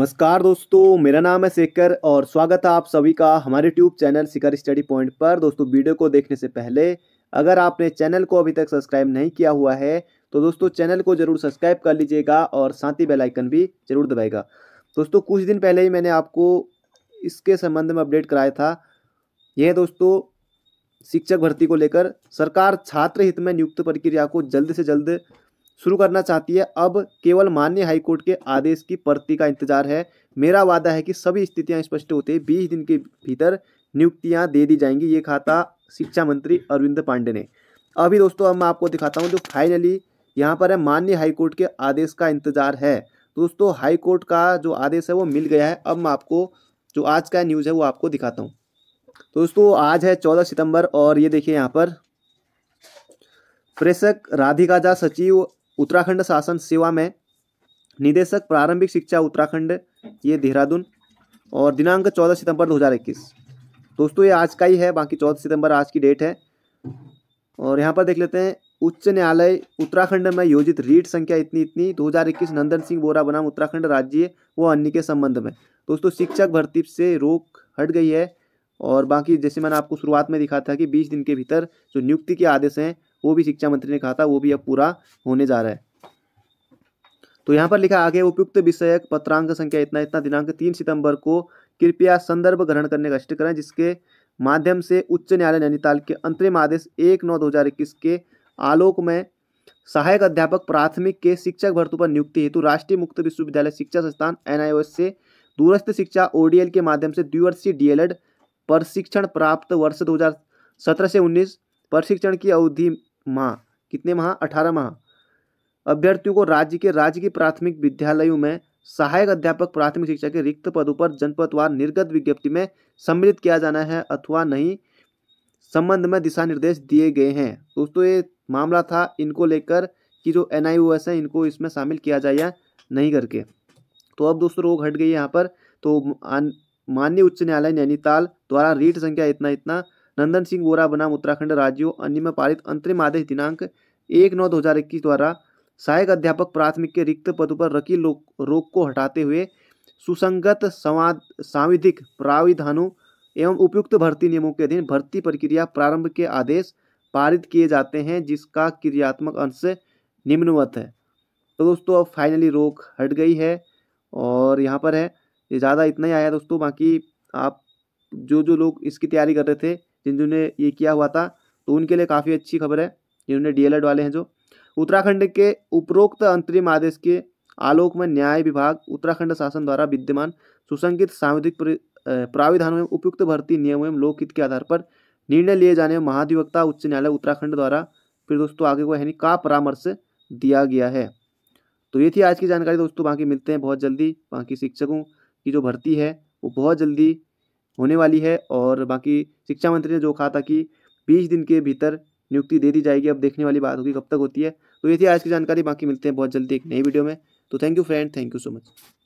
नमस्कार दोस्तों मेरा नाम है शेखर और स्वागत है आप सभी का हमारे tube channel Shikhar study point पर दोस्तों वीडियो को देखने से पहले अगर आपने चैनल को अभी तक सब्सक्राइब नहीं किया हुआ है तो दोस्तों चैनल को जरूर सब्सक्राइब कर लीजिएगा और साथ ही बेलाइकन भी जरूर दबाएगा दोस्तों कुछ दिन पहले ही मैंने आपको इसके संबंध में अपडेट कराया था यह दोस्तों शिक्षक भर्ती को लेकर सरकार छात्र हित में नियुक्त प्रक्रिया को जल्द से जल्द शुरू करना चाहती है अब केवल मान्य हाईकोर्ट के आदेश की प्रति का इंतजार है मेरा वादा है कि सभी स्थितियां स्पष्ट होते बीस दिन के भीतर नियुक्तियां दे दी जाएंगी ये कहा था शिक्षा मंत्री अरविंद पांडे ने अभी दोस्तों अब मैं आपको दिखाता हूँ जो फाइनली यहाँ पर है मान्य हाईकोर्ट के आदेश का इंतजार है दोस्तों हाईकोर्ट का जो आदेश है वो मिल गया है अब मैं आपको जो आज का न्यूज़ है वो आपको दिखाता हूँ दोस्तों आज है चौदह सितंबर और ये देखिए यहाँ पर प्रेषक राधिका झा सचिव उत्तराखंड शासन सेवा में निदेशक प्रारंभिक शिक्षा उत्तराखंड ये देहरादून और दिनांक चौदह सितंबर 2021 दोस्तों ये आज का ही है बाकी चौदह सितंबर आज की डेट है और यहाँ पर देख लेते हैं उच्च न्यायालय उत्तराखंड में योजित रीट संख्या इतनी इतनी 2021 नंदन सिंह बोरा बनाम उत्तराखंड राज्य व अन्य के संबंध में दोस्तों शिक्षक भर्ती से रोक हट गई है और बाकी जैसे मैंने आपको शुरुआत में दिखा था कि बीस दिन के भीतर जो नियुक्ति के आदेश हैं वो भी शिक्षा मंत्री ने कहा था वो भी अब पूरा होने जा रहा है तो यहाँ पर लिखा आगे उपयुक्त विषयक पत्रांक संख्या इतना इतना दिनांक तीन सितंबर को कृपया संदर्भ ग्रहण करने का करें जिसके माध्यम से उच्च न्यायालय नैनीताल के अंतरिम आदेश एक नौ दो के आलोक में सहायक अध्यापक प्राथमिक के शिक्षक भर्तू पर नियुक्ति हेतु राष्ट्रीय मुक्त विश्वविद्यालय शिक्षा संस्थान एन से दूरस्थ शिक्षा ओ के माध्यम से द्विवर्षीय डी प्रशिक्षण प्राप्त वर्ष दो से उन्नीस प्रशिक्षण की अवधि माह कितने माह अठारह माह अभ्यर्थियों को राज्य के राज्य राजकीय प्राथमिक विद्यालयों में सहायक अध्यापक प्राथमिक शिक्षा के रिक्त पदों पर जनपदवार निर्गत विज्ञप्ति में सम्मिलित किया जाना है अथवा नहीं संबंध में दिशा निर्देश दिए गए हैं दोस्तों ये मामला था इनको लेकर कि जो एन आई है इनको इसमें शामिल किया जाए या नहीं करके तो अब दोस्तों रोग हट गई यहाँ पर तो माननीय उच्च न्यायालय नैनीताल द्वारा रीट संख्या इतना इतना नंदन सिंह वोरा बनाम उत्तराखंड राज्यों अन्य में पारित अंतरिम आदेश दिनांक एक नौ दो हज़ार इक्कीस द्वारा सहायक अध्यापक प्राथमिक के रिक्त पद पर रखी रोक को हटाते हुए सुसंगत संवाद सांविधिक प्राविधानों एवं उपयुक्त भर्ती नियमों के अधीन भर्ती प्रक्रिया प्रारंभ के आदेश पारित किए जाते हैं जिसका क्रियात्मक अंश निम्नवत है तो दोस्तों अब फाइनली रोक हट गई है और यहाँ पर है ज़्यादा इतना ही आया दोस्तों बाकी आप जो जो लोग इसकी तैयारी कर रहे थे जिन जिन्होंने ये किया हुआ था तो उनके लिए काफ़ी अच्छी खबर है जिन्होंने डीएलएड वाले हैं जो उत्तराखंड के उपरोक्त अंतरिम आदेश के आलोक में न्याय विभाग उत्तराखंड शासन द्वारा विद्यमान सुसंगित सामुदायिक प्राविधान में उपयुक्त भर्ती नियम एवं लोकहित के आधार पर निर्णय लिए जाने में महाधिवक्ता उच्च न्यायालय उत्तराखंड द्वारा फिर दोस्तों आगे को यानी का परामर्श दिया गया है तो ये थी आज की जानकारी दोस्तों बाकी मिलते हैं बहुत जल्दी बाकी शिक्षकों की जो भर्ती है वो बहुत जल्दी होने वाली है और बाकी शिक्षा मंत्री ने जो कहा था कि बीस दिन के भीतर नियुक्ति दे दी जाएगी अब देखने वाली बात होगी कब तक होती है तो ये थी आज की जानकारी बाकी मिलते हैं बहुत जल्दी एक नई वीडियो में तो thank you friend thank you so much